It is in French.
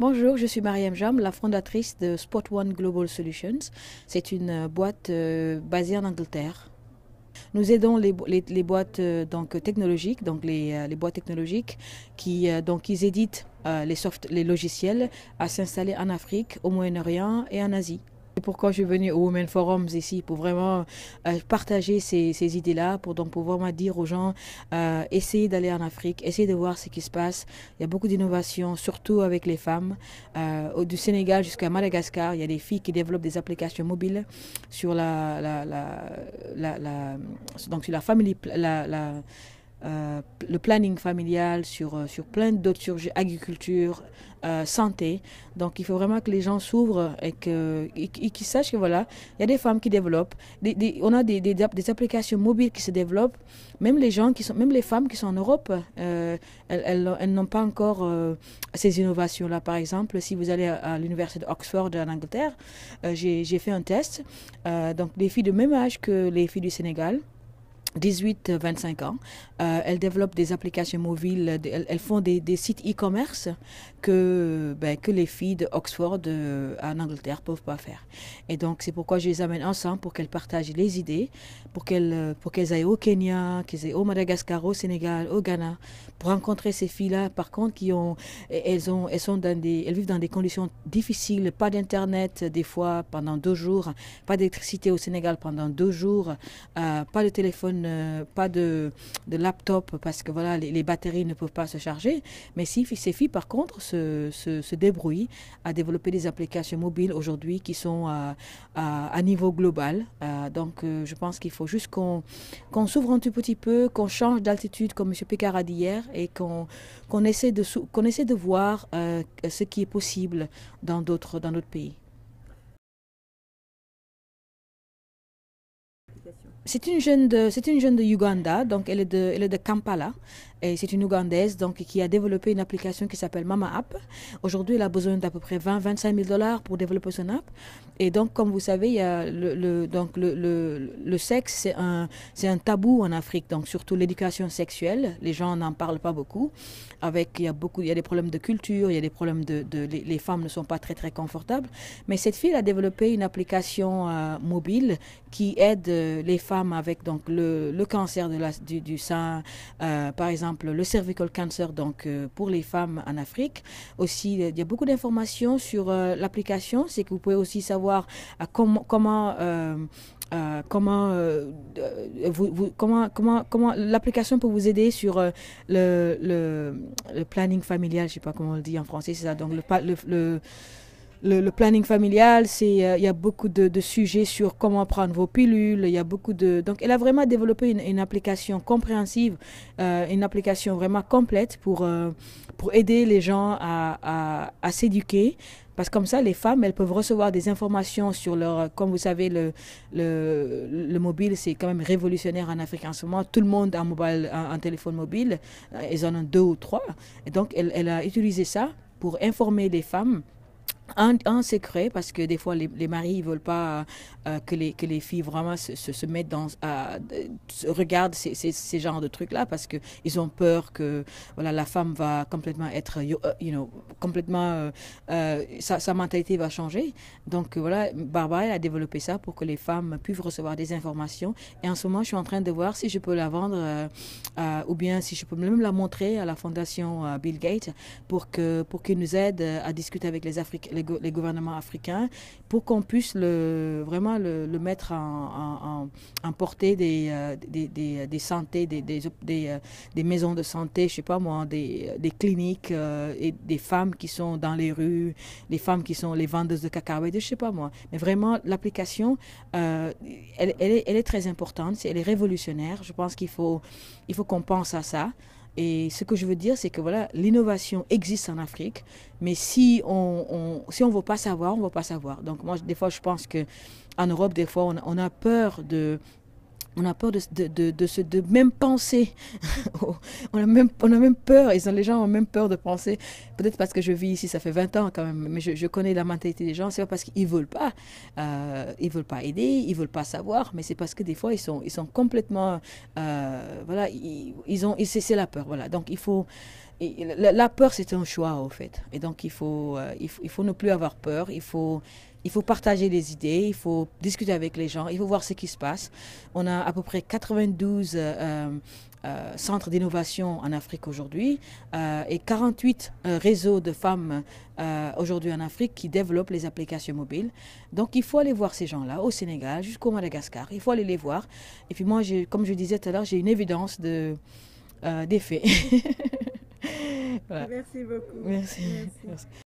Bonjour, je suis Mariam Jam, la fondatrice de Spot One Global Solutions. C'est une euh, boîte euh, basée en Angleterre. Nous aidons les, boîtes euh, donc, technologiques, donc les, boîtes technologiques qui donc éditent les, soft, les logiciels à s'installer en Afrique, au Moyen-Orient et en Asie pourquoi je suis venue au Women Forums ici pour vraiment euh, partager ces, idées-là, pour donc pouvoir dire aux gens euh, essayez d'aller en Afrique, essayez de voir ce qui se passe. Il y a beaucoup d'innovations, surtout avec les femmes. Euh, du Sénégal jusqu'à Madagascar, il y a des filles qui développent des applications mobiles sur la, la donc la famille, la euh, le planning familial, sur, euh, sur plein d'autres sujets, agriculture, euh, santé. Donc il faut vraiment que les gens s'ouvrent et qu'ils sachent que voilà, il y a des femmes qui développent. on a des, des, applications mobiles qui se développent. Même les gens qui sont, même les femmes qui sont en Europe, elles, elles, n'ont pas encore ces innovations-là. Par exemple, si vous allez à, à l'université d'Oxford en Angleterre, j'ai fait un test. donc des filles de même âge que les filles du Sénégal. 18-25 ans. Euh, elles développent des applications mobiles, euh, elles, font des, sites e-commerce que, ben, que les filles d'Oxford euh, en Angleterre peuvent pas faire. Et donc c'est pourquoi je les amène ensemble pour qu'elles partagent les idées, pour qu'elles aillent au Kenya, qu'elles aillent au Madagascar, au Sénégal, au Ghana, pour rencontrer ces filles-là. Par contre, qui ont elles ont elles sont dans des elles vivent dans des conditions difficiles, pas d'internet des fois pendant deux jours, pas d'électricité au Sénégal pendant deux jours, pas de téléphone euh, pas de, de, laptop parce que voilà, les, batteries ne peuvent pas se charger. Mais si ces filles, par contre, se, se, se débrouillent à développer des applications mobiles aujourd'hui qui sont à, à, niveau global. Euh, donc, euh, je pense qu'il faut juste qu'on qu'on s'ouvre un tout petit peu, qu'on change d'altitude, comme M. Picard a dit hier, et qu'on essaie, de, de voir ce qui est possible dans d'autres pays. C'est une jeune de, c'est une jeune de Uganda, donc elle est de, elle est de Kampala c'est une Ougandaise donc, qui a développé une application qui s'appelle Mama App. Aujourd'hui, elle a besoin d'à peu près 20-25 000 dollars pour développer son app. Et donc, comme vous savez, il y a le, donc, le, le, sexe, c'est un, c'est un tabou en Afrique, donc surtout l'éducation sexuelle. Les gens n'en parlent pas beaucoup. Avec, il, y a beaucoup, il y a des problèmes de culture, il y a des problèmes de... de les, femmes ne sont pas très, très confortables. Mais cette fille a développé une application euh, mobile qui aide euh, les femmes avec donc, le, le cancer de la, du, sein, euh, par exemple, le cervical cancer donc euh, pour les femmes en Afrique. Aussi, euh, il y a beaucoup d'informations sur euh, l'application. C'est que vous pouvez aussi savoir comment comment comment, vous, comment, comment, comment l'application peut vous aider sur le, planning familial, je sais pas comment on le dit en français, c'est ça. Donc le, le, le le, planning familial, c'est euh, il y a beaucoup de, sujets sur comment prendre vos pilules, il y a beaucoup de donc elle a vraiment développé une, application compréhensive, euh, une application vraiment complète pour euh, pour aider les gens à, s'éduquer. Parce que comme ça, les femmes, elles peuvent recevoir des informations sur leur... Comme vous savez, le, mobile, c'est quand même révolutionnaire en Afrique en ce moment. Tout le monde a un, mobile, téléphone mobile. Ils en ont deux ou trois. Et donc, elle a utilisé ça pour informer les femmes un, secret, parce que des fois les, maris ne veulent pas euh, que, les, que les filles vraiment se, se, mettent dans, à, regardent ces, ces, ces, genres de trucs-là, parce qu'ils ont peur que voilà, la femme va complètement être, you euh, know, complètement, euh, sa, sa, mentalité va changer. Donc voilà, Barbara elle a développé ça pour que les femmes puissent recevoir des informations. Et en ce moment, je suis en train de voir si je peux la vendre ou bien si je peux même la montrer à la fondation Bill Gates pour qu'ils pour nous aident à discuter avec les Africains les, gouvernements africains pour qu'on puisse le, vraiment le, mettre en, en, portée des, euh, des, des, euh, des, santé, euh, des, maisons de santé, je sais pas moi, des, des cliniques et des femmes qui sont dans les rues, les femmes qui sont les vendeuses de de je sais pas moi. Mais vraiment, l'application, elle, elle, est, elle est très importante, elle est révolutionnaire. Je pense qu'il faut, il faut qu'on pense à ça. Et ce que je veux dire, c'est que voilà, l'innovation existe en Afrique, mais si on, si on veut pas savoir, on ne veut pas savoir. Donc moi, des fois, je pense que en Europe, des fois, on a peur de on a peur de, de, de, de, même penser. Oh, on, a même, on a même peur, les gens ont même peur de penser. Peut-être parce que je vis ici, ça fait 20 ans quand même, mais je, connais la mentalité des gens. C'est pas parce qu'ils veulent pas, euh, ils veulent pas aider, ils veulent pas savoir, mais c'est parce que des fois, ils sont, ils sont complètement, euh, voilà, ils, ils ont, c'est la peur, voilà. Donc il faut la, peur, c'est un choix, en fait. Et donc, il faut, euh, il faut, ne plus avoir peur. Il faut, il faut partager les idées. Il faut discuter avec les gens. Il faut voir ce qui se passe. On a à peu près 92 euh, euh, centres d'innovation en Afrique aujourd'hui euh, et 48 réseaux de femmes aujourd'hui en Afrique qui développent les applications mobiles. Donc, il faut aller voir ces gens-là au Sénégal, jusqu'au Madagascar. Il faut aller les voir. Et puis, moi, comme je disais tout à l'heure, j'ai une évidence de, des faits. Merci beaucoup.